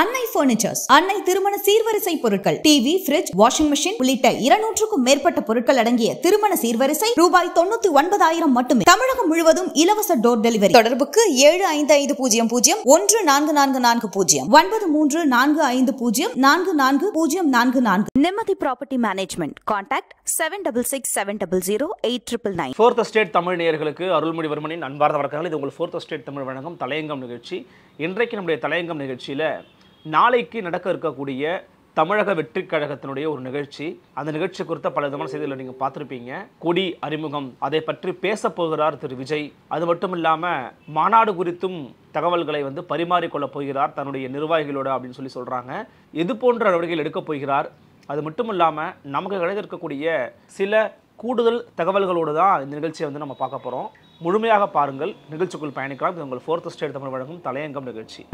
அன்னை பர்னிச்சர்ஸ் அன்னை திருமண சீர்வரிசை பொருட்கள் டிவி பிரிட்ஜ் வாஷிங் மிஷின் உள்ளிட்ட இருநூற்றுக்கும் மேற்பட்ட பொருட்கள் அடங்கிய திருமண சீர்வரிசை ரூபாய் தொண்ணூத்தி ஒன்பதாயிரம் மட்டுமே தமிழகம் முழுவதும் இலவச டோர் டெலிவரி தொடர்புக்கு ஏழு ஐந்து ஐந்து பூஜ்ஜியம் பூஜ்ஜியம் ஒன்று நான்கு நான்கு நான்கு பூஜ்ஜியம் ஒன்பது மூன்று நான்கு ஐந்து பூஜ்ஜியம் நான்கு நான்கு பூஜ்ஜியம் நான்கு நான்கு நிம்மதி property management contact seven double six seven double zero eight triple nine fourth state Tamil நேயர்களுக்கு அருள்மொழிவர்மனின் அன்பார்ந்த வழக்கங்கள் இது உங்கள் ஃபோர்த் ஸ்டேட் தமிழ் வழங்கும் தலையங்கம் நிகழ்ச்சி இன்றைக்கு நம்முடைய தலையங்கம் நிகழ்ச்சியில் நாளைக்கு நடக்க இருக்கக்கூடிய தமிழக வெற்றி கழகத்தினுடைய ஒரு நிகழ்ச்சி அந்த நிகழ்ச்சி குறித்த பல விதமான செய்திகளை நீங்கள் பார்த்துருப்பீங்க கொடி அறிமுகம் அதை பற்றி பேச போகிறார் திரு விஜய் அது மட்டும் இல்லாம மாநாடு குறித்தும் தகவல்களை வந்து பரிமாறிக்கொள்ள போகிறார் தன்னுடைய நிர்வாகிகளோட அப்படின்னு சொல்லி சொல்கிறாங்க எது போன்ற நடவடிக்கைகள் எடுக்கப் போகிறார் அது மட்டும் இல்லாமல் நமக்கு கிடைத்திருக்கக்கூடிய சில கூடுதல் தகவல்களோடு தான் இந்த நிகழ்ச்சியை வந்து நம்ம பார்க்க போகிறோம் முழுமையாக பாருங்கள் நிகழ்ச்சிக்குள் பயணிக்கலாம் இது உங்கள் ஃபோர்த் ஸ்டேட் தமிழ் வழங்கும் தலையங்கம் நிகழ்ச்சி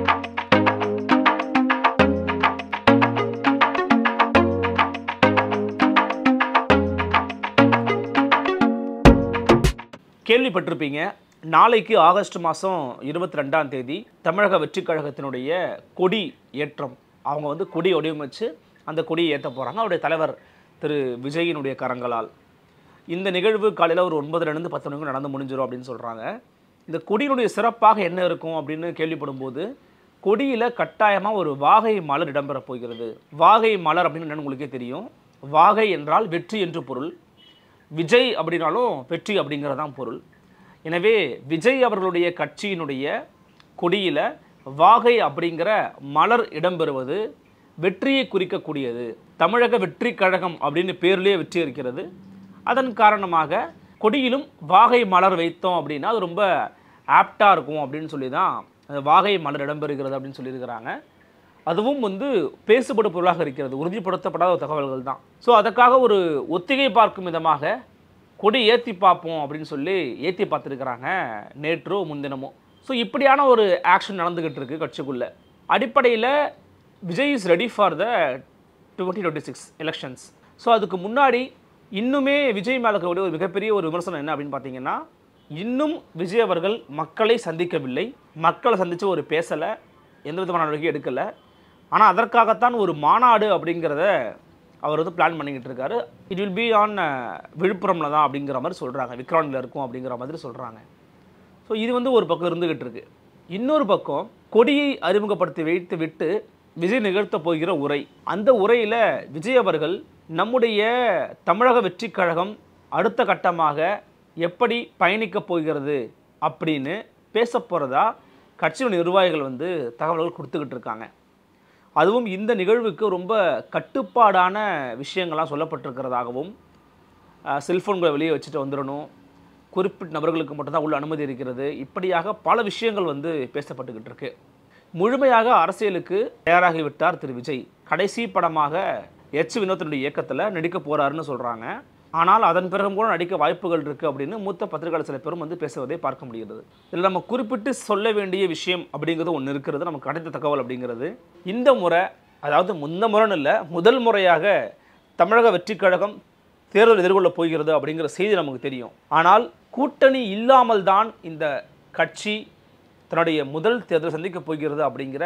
கேள்விப்பட்டிருப்பீங்க நாளைக்கு ஆகஸ்ட் மாதம் இருபத்தி ரெண்டாம் தேதி தமிழக வெற்றிக் கழகத்தினுடைய கொடி ஏற்றம் அவங்க வந்து கொடி வடிவமைச்சு அந்த கொடியை ஏற்ற போகிறாங்க அவருடைய தலைவர் திரு விஜயினுடைய கரங்களால் இந்த நிகழ்வு காலையில் ஒரு ஒன்பதுலேருந்து பத்து மணிக்கு நடந்து முடிஞ்சிடும் அப்படின்னு சொல்கிறாங்க இந்த கொடியினுடைய சிறப்பாக என்ன இருக்கும் அப்படின்னு கேள்விப்படும்போது கொடியில் கட்டாயமாக ஒரு வாகை மலர் இடம்பெறப் போகிறது வாகை மலர் அப்படின்னு என்னென்னு உங்களுக்கே தெரியும் வாகை என்றால் வெற்றி என்று பொருள் விஜய் அப்படின்னாலும் வெற்றி அப்படிங்கிறதான் பொருள் எனவே விஜய் அவர்களுடைய கட்சியினுடைய கொடியில் வாகை அப்படிங்கிற மலர் இடம்பெறுவது வெற்றியை குறிக்கக்கூடியது தமிழக வெற்றி கழகம் அப்படின்னு பேர்லேயே வெற்றி இருக்கிறது அதன் காரணமாக கொடியிலும் வாகை மலர் வைத்தோம் அப்படின்னா அது ரொம்ப ஆப்டாக இருக்கும் அப்படின்னு சொல்லி தான் வாகை மலர் இடம்பெறுகிறது அப்படின்னு சொல்லியிருக்கிறாங்க அதுவும் வந்து பேசுபடும் பொருளாக இருக்கிறது உறுதிப்படுத்தப்படாத தகவல்கள் தான் ஸோ அதற்காக ஒரு ஒத்திகை பார்க்கும் விதமாக கொடி ஏற்றி பார்ப்போம் அப்படின்னு சொல்லி ஏற்றி பார்த்துருக்குறாங்க நேற்றோ முன்தினமோ ஸோ இப்படியான ஒரு ஆக்ஷன் நடந்துக்கிட்டு இருக்குது கட்சிக்குள்ளே அடிப்படையில் Vijay is ready for the twenty twenty six elections so அதுக்கு முன்னாடி இன்னுமே விஜய் மேலே ஒரு மிகப்பெரிய ஒரு விமர்சனம் என்ன அப்படின்னு பார்த்தீங்கன்னா இன்னும் விஜய் அவர்கள் மக்களை சந்திக்கவில்லை மக்களை சந்தித்து ஒரு பேசலை எந்த விதமான நடவடிக்கையும் எடுக்கலை ஆனால் அதற்காகத்தான் ஒரு மாநாடு அப்படிங்கிறத அவர் வந்து பிளான் பண்ணிக்கிட்டு இருக்காரு இட் வில் பி ஆன் விழுப்புரம்ல தான் அப்படிங்கிற மாதிரி சொல்கிறாங்க விக்ரானில் இருக்கும் அப்படிங்கிற மாதிரி சொல்கிறாங்க ஸோ இது வந்து ஒரு பக்கம் இருந்துகிட்டு இருக்குது இன்னொரு பக்கம் கொடியை அறிமுகப்படுத்தி வைத்து விட்டு விஜய் நிகழ்த்த போகிற உரை அந்த உரையில் விஜய் அவர்கள் நம்முடைய தமிழக வெற்றி கழகம் அடுத்த கட்டமாக எப்படி பயணிக்க போகிறது அப்படின்னு பேச போகிறதா கட்சியின் நிர்வாகிகள் வந்து தகவல்கள் கொடுத்துக்கிட்டு இருக்காங்க அதுவும் இந்த நிகழ்வுக்கு ரொம்ப கட்டுப்பாடான விஷயங்கள்லாம் சொல்லப்பட்டிருக்கிறதாகவும் செல்ஃபோன்களை வெளியே வச்சுட்டு வந்துடணும் குறிப்பிட்ட நபர்களுக்கு மட்டும்தான் உள்ள அனுமதி இருக்கிறது இப்படியாக பல விஷயங்கள் வந்து பேசப்பட்டுக்கிட்டு இருக்கு முழுமையாக அரசியலுக்கு தயாராகிவிட்டார் திரு விஜய் கடைசி படமாக எச் வினோத்தினுடைய இயக்கத்தில் நடிக்க போகிறாருன்னு சொல்கிறாங்க ஆனால் அதன் பிறகும் கூட நடிக்க வாய்ப்புகள் இருக்குது அப்படின்னு மூத்த பத்திரிகையாளர் சில பேரும் வந்து பேசுவதை பார்க்க முடிகிறது இதில் நம்ம குறிப்பிட்டு சொல்ல வேண்டிய விஷயம் அப்படிங்கிறது ஒன்று இருக்கிறது நமக்கு கிடைத்த தகவல் அப்படிங்கிறது இந்த முறை அதாவது முந்த முறைன்னு இல்லை முதல் முறையாக தமிழக வெற்றி கழகம் தேர்தல் எதிர்கொள்ளப் போகிறது அப்படிங்கிற செய்தி நமக்கு தெரியும் ஆனால் கூட்டணி இல்லாமல் தான் இந்த கட்சி தன்னுடைய முதல் தேர்தல் சந்திக்க போகிறது அப்படிங்கிற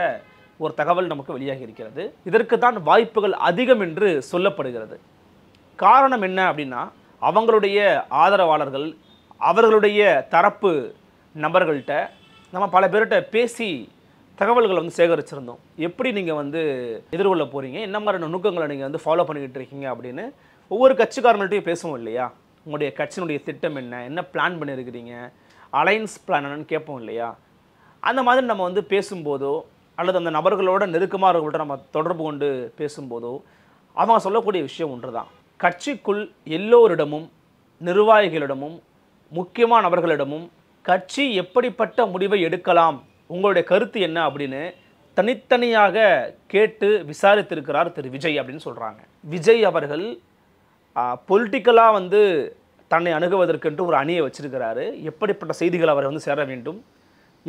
ஒரு தகவல் நமக்கு வெளியாகி இருக்கிறது இதற்கு தான் வாய்ப்புகள் அதிகம் என்று சொல்லப்படுகிறது காரணம் என்ன அப்படின்னா அவங்களுடைய ஆதரவாளர்கள் அவர்களுடைய தரப்பு நபர்கள்ட்ட நம்ம பல பேர்கிட்ட பேசி தகவல்களை வந்து சேகரிச்சிருந்தோம் எப்படி நீங்கள் வந்து எதிர்கொள்ள போகிறீங்க என்ன மாதிரி நுணுக்கங்களை நீங்கள் வந்து ஃபாலோ பண்ணிக்கிட்டு இருக்கீங்க அப்படின்னு ஒவ்வொரு கட்சிக்காரங்கள்ட்டையும் பேசுவோம் இல்லையா உங்களுடைய கட்சியினுடைய திட்டம் என்ன என்ன பிளான் பண்ணியிருக்கிறீங்க அலைன்ஸ் பிளான் என்னன்னு கேட்போம் இல்லையா அந்த மாதிரி நம்ம வந்து பேசும்போதோ அல்லது அந்த நபர்களோட நெருக்கமாக இருக்கிறவங்கள்ட்ட நம்ம தொடர்பு கொண்டு பேசும்போதோ அவங்க சொல்லக்கூடிய விஷயம் ஒன்று தான் கட்சிக்குள் எல்லோரிடமும் நிர்வாகிகளிடமும் முக்கியமான நபர்களிடமும் கட்சி எப்படிப்பட்ட முடிவை எடுக்கலாம் உங்களுடைய கருத்து என்ன அப்படின்னு தனித்தனியாக கேட்டு விசாரித்திருக்கிறார் திரு விஜய் அப்படின்னு சொல்கிறாங்க விஜய் அவர்கள் பொலிட்டிக்கலாக வந்து தன்னை அணுகுவதற்கென்று ஒரு அணியை வச்சிருக்கிறாரு எப்படிப்பட்ட செய்திகள் அவர் வந்து சேர வேண்டும்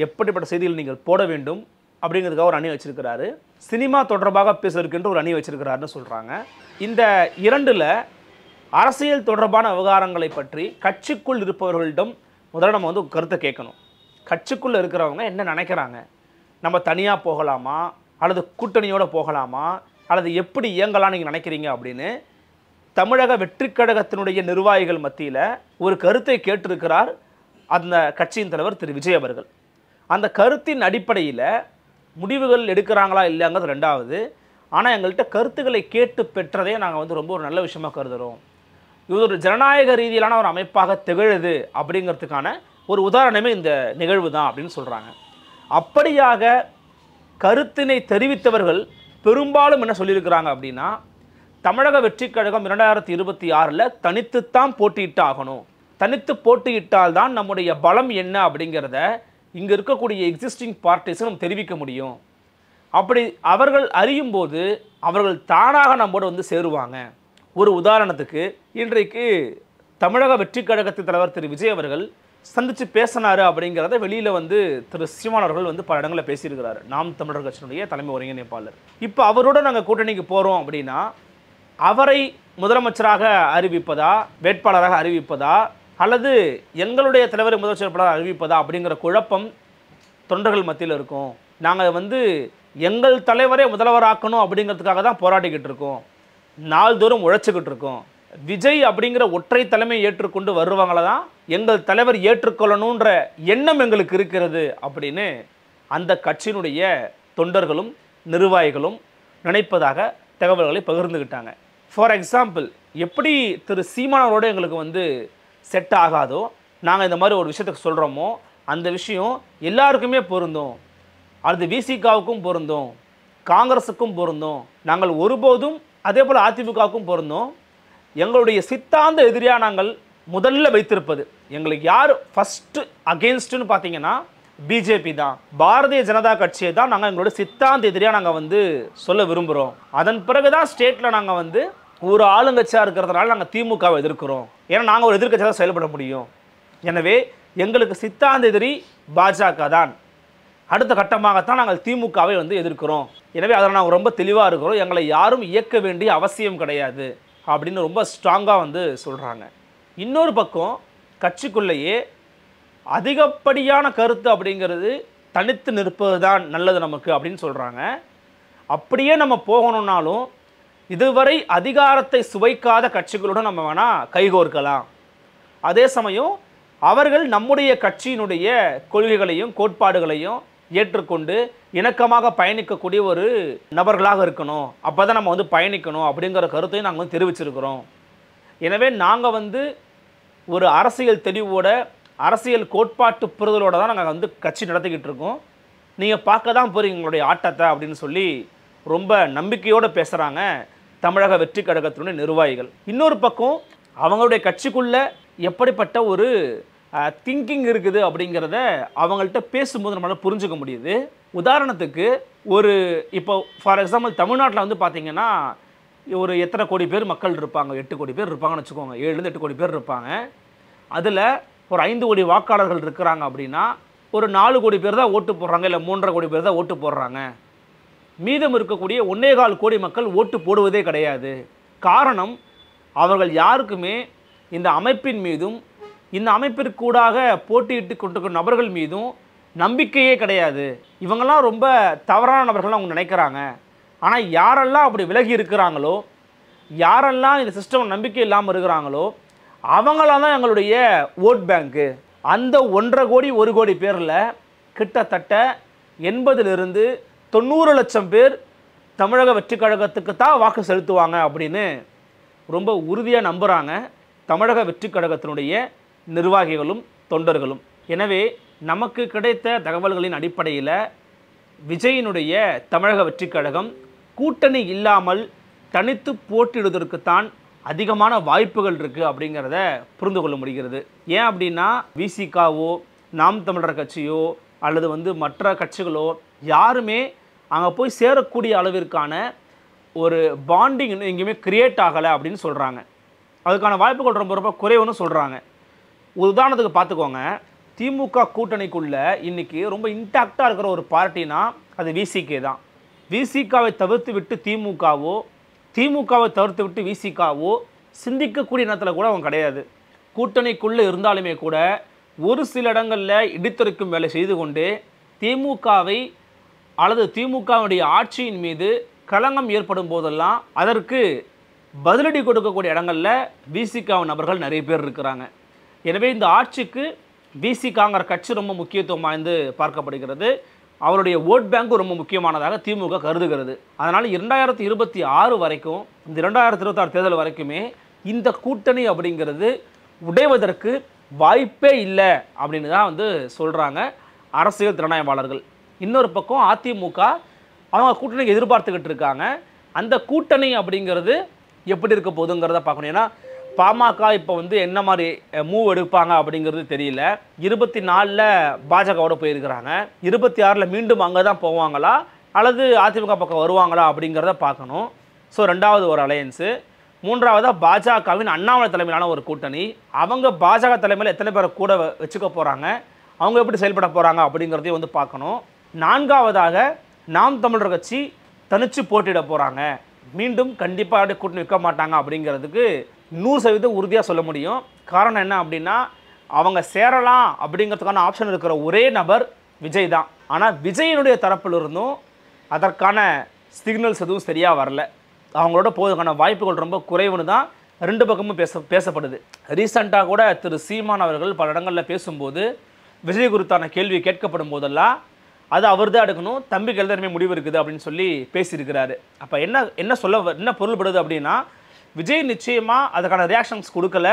எப்படிப்பட்ட செய்திகள் நீங்கள் போட வேண்டும் அப்படிங்கிறதுக்காக ஒரு அணி வச்சிருக்கிறாரு சினிமா தொடர்பாக பேசுவதற்கென்று ஒரு அணி வச்சிருக்கிறாருன்னு சொல்கிறாங்க இந்த இரண்டில் அரசியல் தொடர்பான விவகாரங்களை பற்றி கட்சிக்குள் இருப்பவர்களிடம் முதல்ல நம்ம வந்து கருத்தை கேட்கணும் கட்சிக்குள்ளே இருக்கிறவங்க என்ன நினைக்கிறாங்க நம்ம தனியாக போகலாமா அல்லது கூட்டணியோடு போகலாமா அல்லது எப்படி இயங்கலாம் நீங்கள் நினைக்கிறீங்க அப்படின்னு தமிழக கழகத்தினுடைய நிர்வாகிகள் மத்தியில் ஒரு கருத்தை கேட்டிருக்கிறார் அந்த கட்சியின் தலைவர் திரு விஜய் அவர்கள் அந்த கருத்தின் அடிப்படையில் முடிவுகள் எடுக்கிறாங்களா இல்லையாங்கிறது ரெண்டாவது ஆனால் எங்கள்கிட்ட கருத்துக்களை கேட்டு பெற்றதே நாங்கள் வந்து ரொம்ப ஒரு நல்ல விஷயமாக கருதுகிறோம் இது ஒரு ஜனநாயக ரீதியிலான ஒரு அமைப்பாக திகழுது அப்படிங்கிறதுக்கான ஒரு உதாரணமே இந்த நிகழ்வு தான் அப்படின்னு சொல்கிறாங்க அப்படியாக கருத்தினை தெரிவித்தவர்கள் பெரும்பாலும் என்ன சொல்லியிருக்கிறாங்க அப்படின்னா தமிழக வெற்றிக் கழகம் இரண்டாயிரத்தி இருபத்தி ஆறில் தனித்துத்தான் போட்டியிட்டாகணும் தனித்து போட்டியிட்டால் தான் நம்முடைய பலம் என்ன அப்படிங்கிறத இங்கே இருக்கக்கூடிய எக்ஸிஸ்டிங் பார்ட்டிஸை நம்ம தெரிவிக்க முடியும் அப்படி அவர்கள் அறியும் போது அவர்கள் தானாக நம்மோடு வந்து சேருவாங்க ஒரு உதாரணத்துக்கு இன்றைக்கு தமிழக வெற்றி கழகத்தின் தலைவர் திரு விஜய் அவர்கள் சந்தித்து பேசினார் அப்படிங்கிறத வெளியில் வந்து திரு சீமான் அவர்கள் வந்து பல இடங்களில் பேசியிருக்கிறார் நாம் தமிழர் கட்சியினுடைய தலைமை ஒருங்கிணைப்பாளர் இப்போ அவரோட நாங்கள் கூட்டணிக்கு போகிறோம் அப்படின்னா அவரை முதலமைச்சராக அறிவிப்பதா வேட்பாளராக அறிவிப்பதா அல்லது எங்களுடைய தலைவரை முதலமைச்சர் அறிவிப்பதா அப்படிங்கிற குழப்பம் தொண்டர்கள் மத்தியில் இருக்கும் நாங்கள் வந்து எங்கள் தலைவரை முதல்வராக்கணும் அப்படிங்கிறதுக்காக தான் போராடிக்கிட்டு இருக்கோம் நாள்தோறும் உழைச்சிக்கிட்டு இருக்கோம் விஜய் அப்படிங்கிற ஒற்றை தலைமை ஏற்றுக்கொண்டு வருவாங்கள தான் எங்கள் தலைவர் ஏற்றுக்கொள்ளணுன்ற எண்ணம் எங்களுக்கு இருக்கிறது அப்படின்னு அந்த கட்சியினுடைய தொண்டர்களும் நிர்வாகிகளும் நினைப்பதாக தகவல்களை பகிர்ந்துக்கிட்டாங்க ஃபார் எக்ஸாம்பிள் எப்படி திரு சீமானவரோடு எங்களுக்கு வந்து செட் ஆகாதோ நாங்கள் இந்த மாதிரி ஒரு விஷயத்துக்கு சொல்கிறோமோ அந்த விஷயம் எல்லாருக்குமே பொருந்தும் அது விசிகாவுக்கும் பொருந்தும் காங்கிரஸுக்கும் பொருந்தும் நாங்கள் ஒருபோதும் அதே போல் அதிமுகவுக்கும் பொருந்தும் எங்களுடைய சித்தாந்த எதிரியாக நாங்கள் முதல்ல வைத்திருப்பது எங்களுக்கு யார் ஃபஸ்ட்டு அகெயின்ஸ்ட்டுன்னு பார்த்தீங்கன்னா பிஜேபி தான் பாரதிய ஜனதா கட்சியை தான் நாங்கள் எங்களோட சித்தாந்த எதிரியாக நாங்கள் வந்து சொல்ல விரும்புகிறோம் அதன் பிறகு தான் ஸ்டேட்டில் நாங்கள் வந்து ஒரு ஆளுங்கட்சியாக இருக்கிறதுனால நாங்கள் திமுகவை எதிர்க்கிறோம் ஏன்னா நாங்கள் ஒரு எதிர்கட்சியாக தான் செயல்பட முடியும் எனவே எங்களுக்கு சித்தாந்த எதிரி பாஜக தான் அடுத்த கட்டமாகத்தான் நாங்கள் திமுகவை வந்து எதிர்க்கிறோம் எனவே அதில் நாங்கள் ரொம்ப தெளிவாக இருக்கிறோம் எங்களை யாரும் இயக்க வேண்டிய அவசியம் கிடையாது அப்படின்னு ரொம்ப ஸ்ட்ராங்காக வந்து சொல்கிறாங்க இன்னொரு பக்கம் கட்சிக்குள்ளேயே அதிகப்படியான கருத்து அப்படிங்கிறது தனித்து நிற்பது தான் நல்லது நமக்கு அப்படின்னு சொல்கிறாங்க அப்படியே நம்ம போகணுன்னாலும் இதுவரை அதிகாரத்தை சுவைக்காத கட்சிகளுடன் நம்ம வேணால் கைகோர்க்கலாம் அதே சமயம் அவர்கள் நம்முடைய கட்சியினுடைய கொள்கைகளையும் கோட்பாடுகளையும் ஏற்றுக்கொண்டு இணக்கமாக பயணிக்கக்கூடிய ஒரு நபர்களாக இருக்கணும் அப்போ தான் நம்ம வந்து பயணிக்கணும் அப்படிங்கிற கருத்தையும் நாங்கள் வந்து தெரிவிச்சிருக்கிறோம் எனவே நாங்கள் வந்து ஒரு அரசியல் தெளிவோட அரசியல் கோட்பாட்டு புரிதலோடு தான் நாங்கள் வந்து கட்சி நடத்திக்கிட்டு இருக்கோம் நீங்கள் பார்க்க தான் போகிறீங்க எங்களுடைய ஆட்டத்தை அப்படின்னு சொல்லி ரொம்ப நம்பிக்கையோடு பேசுகிறாங்க தமிழக வெற்றி கழகத்தினுடைய நிர்வாகிகள் இன்னொரு பக்கம் அவங்களுடைய கட்சிக்குள்ள எப்படிப்பட்ட ஒரு திங்கிங் இருக்குது அப்படிங்கிறத அவங்கள்ட்ட பேசும்போது நம்மளால் புரிஞ்சுக்க முடியுது உதாரணத்துக்கு ஒரு இப்போ ஃபார் எக்ஸாம்பிள் தமிழ்நாட்டில் வந்து பார்த்திங்கன்னா ஒரு எத்தனை கோடி பேர் மக்கள் இருப்பாங்க எட்டு கோடி பேர் இருப்பாங்கன்னு வச்சுக்கோங்க ஏழுலேருந்து எட்டு கோடி பேர் இருப்பாங்க அதில் ஒரு ஐந்து கோடி வாக்காளர்கள் இருக்கிறாங்க அப்படின்னா ஒரு நாலு கோடி பேர் தான் ஓட்டு போடுறாங்க இல்லை மூன்றரை கோடி பேர் தான் ஓட்டு போடுறாங்க மீதம் இருக்கக்கூடிய ஒன்றே கால் கோடி மக்கள் ஓட்டு போடுவதே கிடையாது காரணம் அவர்கள் யாருக்குமே இந்த அமைப்பின் மீதும் இந்த அமைப்பிற்கூடாக போட்டியிட்டு கொண்டிருக்கிற நபர்கள் மீதும் நம்பிக்கையே கிடையாது இவங்கெல்லாம் ரொம்ப தவறான நபர்கள் அவங்க நினைக்கிறாங்க ஆனால் யாரெல்லாம் அப்படி விலகி இருக்கிறாங்களோ யாரெல்லாம் இந்த சிஸ்டம் நம்பிக்கை இல்லாமல் இருக்கிறாங்களோ அவங்களாம் தான் எங்களுடைய ஓட் பேங்க்கு அந்த ஒன்றரை கோடி ஒரு கோடி பேரில் கிட்டத்தட்ட எண்பதுலேருந்து தொண்ணூறு லட்சம் பேர் தமிழக வெற்றி கழகத்துக்கு தான் வாக்கு செலுத்துவாங்க அப்படின்னு ரொம்ப உறுதியாக நம்புகிறாங்க தமிழக வெற்றி கழகத்தினுடைய நிர்வாகிகளும் தொண்டர்களும் எனவே நமக்கு கிடைத்த தகவல்களின் அடிப்படையில் விஜயினுடைய தமிழக வெற்றி கழகம் கூட்டணி இல்லாமல் தனித்து போட்டியிடுவதற்குத்தான் அதிகமான வாய்ப்புகள் இருக்குது அப்படிங்கிறத புரிந்து கொள்ள முடிகிறது ஏன் அப்படின்னா விசிகாவோ நாம் தமிழர் கட்சியோ அல்லது வந்து மற்ற கட்சிகளோ யாருமே அங்கே போய் சேரக்கூடிய அளவிற்கான ஒரு பாண்டிங் எங்கேயுமே கிரியேட் ஆகலை அப்படின்னு சொல்கிறாங்க அதுக்கான வாய்ப்புகள் ரொம்ப ரொம்ப குறைவுன்னு சொல்கிறாங்க உதாரணத்துக்கு பார்த்துக்கோங்க திமுக கூட்டணிக்குள்ளே இன்றைக்கி ரொம்ப இன்டாக்டாக இருக்கிற ஒரு பார்ட்டினா அது விசிகே தான் விசிகாவை தவிர்த்து விட்டு திமுகவோ திமுகவை தவிர்த்து விட்டு விசிகாவோ சிந்திக்கக்கூடிய இடத்துல கூட அவன் கிடையாது கூட்டணிக்குள்ளே இருந்தாலுமே கூட ஒரு சில இடங்களில் இடித்தொருக்கும் வேலை செய்து கொண்டு திமுகவை அல்லது திமுகவுடைய ஆட்சியின் மீது களங்கம் ஏற்படும் போதெல்லாம் அதற்கு பதிலடி கொடுக்கக்கூடிய இடங்களில் விசிகாவு நபர்கள் நிறைய பேர் இருக்கிறாங்க எனவே இந்த ஆட்சிக்கு விசிகாங்கிற கட்சி ரொம்ப முக்கியத்துவம் வாய்ந்து பார்க்கப்படுகிறது அவருடைய ஓட் பேங்க்கும் ரொம்ப முக்கியமானதாக திமுக கருதுகிறது அதனால் இரண்டாயிரத்தி இருபத்தி ஆறு வரைக்கும் இந்த இரண்டாயிரத்தி இருபத்தாறு தேர்தல் வரைக்குமே இந்த கூட்டணி அப்படிங்கிறது உடைவதற்கு வாய்ப்பே இல்லை அப்படின்னு தான் வந்து சொல்கிறாங்க அரசியல் திறனாய்வாளர்கள் இன்னொரு பக்கம் அதிமுக அவங்க கூட்டணி எதிர்பார்த்துக்கிட்டு இருக்காங்க அந்த கூட்டணி அப்படிங்கிறது எப்படி இருக்க போகுதுங்கிறத பார்க்கணும் ஏன்னா பாமக இப்போ வந்து என்ன மாதிரி மூவ் எடுப்பாங்க அப்படிங்கிறது தெரியல இருபத்தி நாலில் பாஜகவோட போயிருக்கிறாங்க இருபத்தி ஆறில் மீண்டும் அங்கே தான் போவாங்களா அல்லது அதிமுக பக்கம் வருவாங்களா அப்படிங்கிறத பார்க்கணும் ஸோ ரெண்டாவது ஒரு அலையன்ஸு மூன்றாவதாக பாஜகவின் அண்ணாமலை தலைமையிலான ஒரு கூட்டணி அவங்க பாஜக தலைமையில் எத்தனை பேரை கூட வச்சுக்க போகிறாங்க அவங்க எப்படி செயல்பட போகிறாங்க அப்படிங்கிறதையும் வந்து பார்க்கணும் நான்காவதாக நாம் தமிழர் கட்சி தனித்து போட்டியிட போகிறாங்க மீண்டும் கண்டிப்பாக அப்படி கூட்டணி விற்க மாட்டாங்க அப்படிங்கிறதுக்கு நூறு சதவீதம் உறுதியாக சொல்ல முடியும் காரணம் என்ன அப்படின்னா அவங்க சேரலாம் அப்படிங்கிறதுக்கான ஆப்ஷன் இருக்கிற ஒரே நபர் விஜய் தான் ஆனால் விஜயினுடைய தரப்பில் இருந்தும் அதற்கான சிக்னல்ஸ் எதுவும் சரியாக வரல அவங்களோட போவதுக்கான வாய்ப்புகள் ரொம்ப குறைவுன்னு தான் ரெண்டு பக்கமும் பேச பேசப்படுது ரீசண்டாக கூட திரு சீமான் அவர்கள் பல இடங்களில் பேசும்போது விஜய் குறித்தான கேள்வி கேட்கப்படும் போதெல்லாம் அது அவர் தான் எடுக்கணும் தம்பிக்கு தான் முடிவு இருக்குது அப்படின்னு சொல்லி பேசியிருக்கிறாரு அப்போ என்ன என்ன சொல்ல என்ன பொருள்படுது அப்படின்னா விஜய் நிச்சயமாக அதுக்கான ரியாக்ஷன்ஸ் கொடுக்கல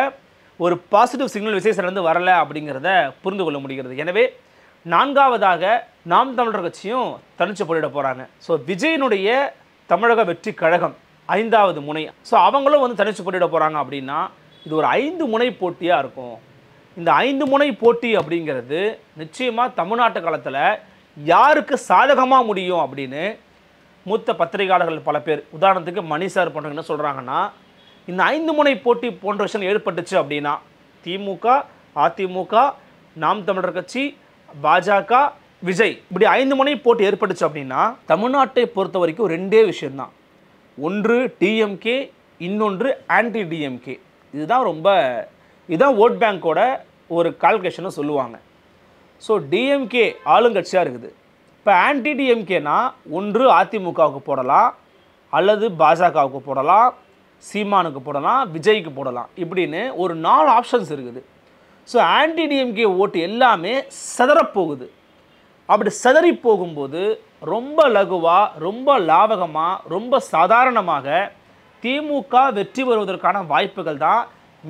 ஒரு பாசிட்டிவ் சிக்னல் விஜய் வந்து வரலை அப்படிங்கிறத புரிந்து கொள்ள முடிகிறது எனவே நான்காவதாக நாம் தமிழர் கட்சியும் தனிச்சு போயிட போகிறாங்க ஸோ விஜயனுடைய தமிழக வெற்றி கழகம் ஐந்தாவது முனை ஸோ அவங்களும் வந்து தனிச்சு போட்டியிட போகிறாங்க அப்படின்னா இது ஒரு ஐந்து முனை போட்டியாக இருக்கும் இந்த ஐந்து முனை போட்டி அப்படிங்கிறது நிச்சயமாக தமிழ்நாட்டு காலத்தில் யாருக்கு சாதகமாக முடியும் அப்படின்னு மூத்த பத்திரிகையாளர்கள் பல பேர் உதாரணத்துக்கு மணி சார் பண்ணுறவங்க என்ன சொல்கிறாங்கன்னா இந்த ஐந்து முனை போட்டி போன்ற விஷயம் ஏற்பட்டுச்சு அப்படின்னா திமுக அதிமுக நாம் தமிழர் கட்சி பாஜக விஜய் இப்படி ஐந்து முனை போட்டி ஏற்பட்டுச்சு அப்படின்னா தமிழ்நாட்டை பொறுத்த வரைக்கும் ரெண்டே விஷயந்தான் ஒன்று டிஎம்கே இன்னொன்று ஆன்டி டிஎம்கே இதுதான் ரொம்ப இதுதான் ஓட் பேங்க்கோட ஒரு கால்குலேஷனை சொல்லுவாங்க ஸோ டிஎம்கே ஆளுங்கட்சியாக இருக்குது இப்போ ஆன்டி டிஎம்கேனா ஒன்று அதிமுகவுக்கு போடலாம் அல்லது பாஜகவுக்கு போடலாம் சீமானுக்கு போடலாம் விஜய்க்கு போடலாம் இப்படின்னு ஒரு நாலு ஆப்ஷன்ஸ் இருக்குது ஸோ ஆன்டி டிஎம்கே ஓட்டு எல்லாமே செதறப்போகுது அப்படி செதறி போகும்போது ரொம்ப லகுவாக ரொம்ப லாவகமாக ரொம்ப சாதாரணமாக திமுக வெற்றி பெறுவதற்கான வாய்ப்புகள் தான்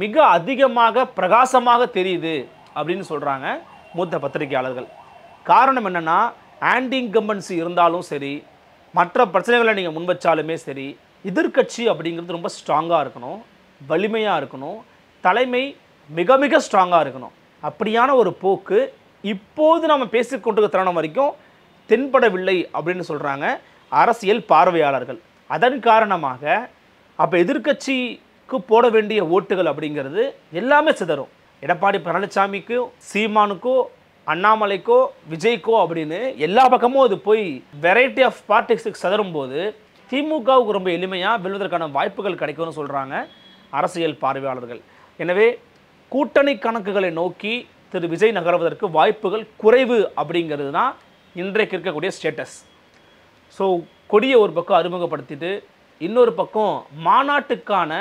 மிக அதிகமாக பிரகாசமாக தெரியுது அப்படின்னு சொல்கிறாங்க மூத்த பத்திரிகையாளர்கள் காரணம் என்னென்னா ஆன்டி இன்கம்பன்சி இருந்தாலும் சரி மற்ற பிரச்சனைகளை நீங்கள் முன்வச்சாலுமே சரி எதிர்கட்சி அப்படிங்கிறது ரொம்ப ஸ்ட்ராங்காக இருக்கணும் வலிமையாக இருக்கணும் தலைமை மிக மிக ஸ்ட்ராங்காக இருக்கணும் அப்படியான ஒரு போக்கு இப்போது நம்ம பேசிக்கொண்டிருக்க தருணம் வரைக்கும் தென்படவில்லை அப்படின்னு சொல்கிறாங்க அரசியல் பார்வையாளர்கள் அதன் காரணமாக அப்போ எதிர்கட்சிக்கு போட வேண்டிய ஓட்டுகள் அப்படிங்கிறது எல்லாமே சிதறும் எடப்பாடி பழனிசாமிக்கும் சீமானுக்கோ அண்ணாமலைக்கோ விஜய்க்கோ அப்படின்னு எல்லா பக்கமும் அது போய் வெரைட்டி ஆஃப் பாலிடிக்ஸுக்கு சதரும் போது திமுகவுக்கு ரொம்ப எளிமையாக வெல்வதற்கான வாய்ப்புகள் கிடைக்கும்னு சொல்கிறாங்க அரசியல் பார்வையாளர்கள் எனவே கூட்டணி கணக்குகளை நோக்கி திரு விஜய் நகர்வதற்கு வாய்ப்புகள் குறைவு அப்படிங்கிறது தான் இன்றைக்கு இருக்கக்கூடிய ஸ்டேட்டஸ் ஸோ கொடியை ஒரு பக்கம் அறிமுகப்படுத்திட்டு இன்னொரு பக்கம் மாநாட்டுக்கான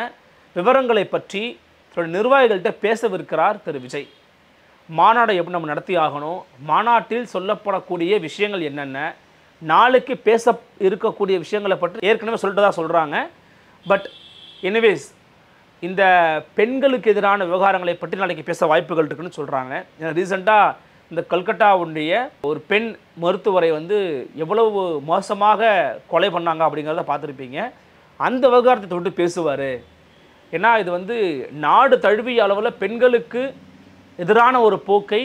விவரங்களை பற்றி நிர்வாகிகள்கிட்ட பேசவிருக்கிறார் திரு விஜய் மாநாடை எப்படி நம்ம நடத்தி ஆகணும் மாநாட்டில் சொல்லப்படக்கூடிய விஷயங்கள் என்னென்ன நாளைக்கு பேச இருக்கக்கூடிய விஷயங்களை பற்றி ஏற்கனவே சொல்லிட்டு தான் சொல்கிறாங்க பட் எனிவேஸ் இந்த பெண்களுக்கு எதிரான விவகாரங்களை பற்றி நாளைக்கு பேச வாய்ப்புகள் இருக்குன்னு சொல்கிறாங்க ஏன்னா ரீசெண்டாக இந்த கல்கட்டாவுடைய ஒரு பெண் மருத்துவரை வந்து எவ்வளவு மோசமாக கொலை பண்ணாங்க அப்படிங்கிறத பார்த்துருப்பீங்க அந்த விவகாரத்தை தொட்டு பேசுவார் ஏன்னா இது வந்து நாடு தழுவிய அளவில் பெண்களுக்கு எதிரான ஒரு போக்கை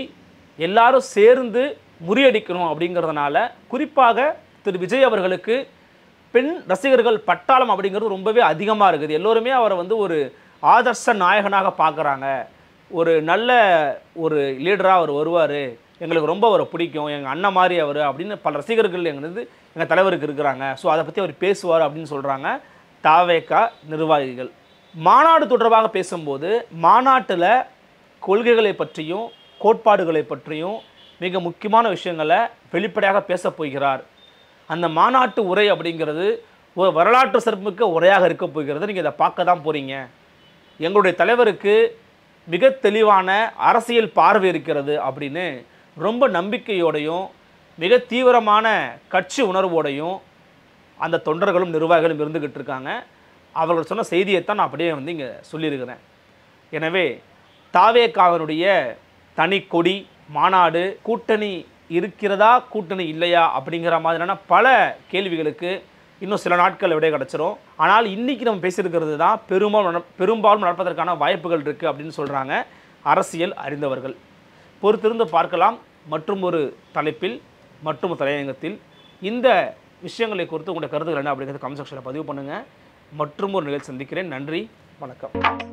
எல்லாரும் சேர்ந்து முறியடிக்கணும் அப்படிங்கிறதுனால குறிப்பாக திரு விஜய் அவர்களுக்கு பெண் ரசிகர்கள் பட்டாளம் அப்படிங்கிறது ரொம்பவே அதிகமாக இருக்குது எல்லோருமே அவரை வந்து ஒரு ஆதர்ச நாயகனாக பார்க்குறாங்க ஒரு நல்ல ஒரு லீடராக அவர் வருவார் எங்களுக்கு ரொம்ப அவரை பிடிக்கும் எங்கள் அண்ணன் மாதிரி அவர் அப்படின்னு பல ரசிகர்கள் எங்களுக்கு எங்கள் தலைவருக்கு இருக்கிறாங்க ஸோ அதை பற்றி அவர் பேசுவார் அப்படின்னு சொல்கிறாங்க தாவேக்கா நிர்வாகிகள் மாநாடு தொடர்பாக பேசும்போது மாநாட்டில் கொள்கைகளை பற்றியும் கோட்பாடுகளை பற்றியும் மிக முக்கியமான விஷயங்களை வெளிப்படையாக பேசப் போகிறார் அந்த மாநாட்டு உரை அப்படிங்கிறது ஒரு வரலாற்று சிறப்புமிக்க உரையாக இருக்க போகிறது நீங்கள் இதை பார்க்க தான் போகிறீங்க எங்களுடைய தலைவருக்கு மிக தெளிவான அரசியல் பார்வை இருக்கிறது அப்படின்னு ரொம்ப நம்பிக்கையோடையும் மிக தீவிரமான கட்சி உணர்வோடையும் அந்த தொண்டர்களும் நிர்வாகிகளும் இருந்துக்கிட்டு இருக்காங்க அவர்கள் சொன்ன செய்தியைத்தான் நான் அப்படியே வந்து இங்கே சொல்லியிருக்கிறேன் எனவே தாவேக்காவனுடைய தனி கொடி மாநாடு கூட்டணி இருக்கிறதா கூட்டணி இல்லையா அப்படிங்கிற மாதிரியான பல கேள்விகளுக்கு இன்னும் சில நாட்கள் விடைய கிடச்சிரும் ஆனால் இன்றைக்கி நம்ம பேசியிருக்கிறது தான் பெரும்பாலும் பெரும்பாலும் நடப்பதற்கான வாய்ப்புகள் இருக்குது அப்படின்னு சொல்கிறாங்க அரசியல் அறிந்தவர்கள் பொறுத்திருந்து பார்க்கலாம் மற்றும் ஒரு தலைப்பில் மற்றும் தலையங்கத்தில் இந்த விஷயங்களை குறித்து உங்களுடைய கருத்துக்கள் என்ன அப்படிங்கிறது கமெண்ட் செக்ஷனில் பதிவு பண்ணுங்கள் மற்றும் ஒரு நிகழ்ச்சி சந்திக்கிறேன் நன்றி வணக்கம்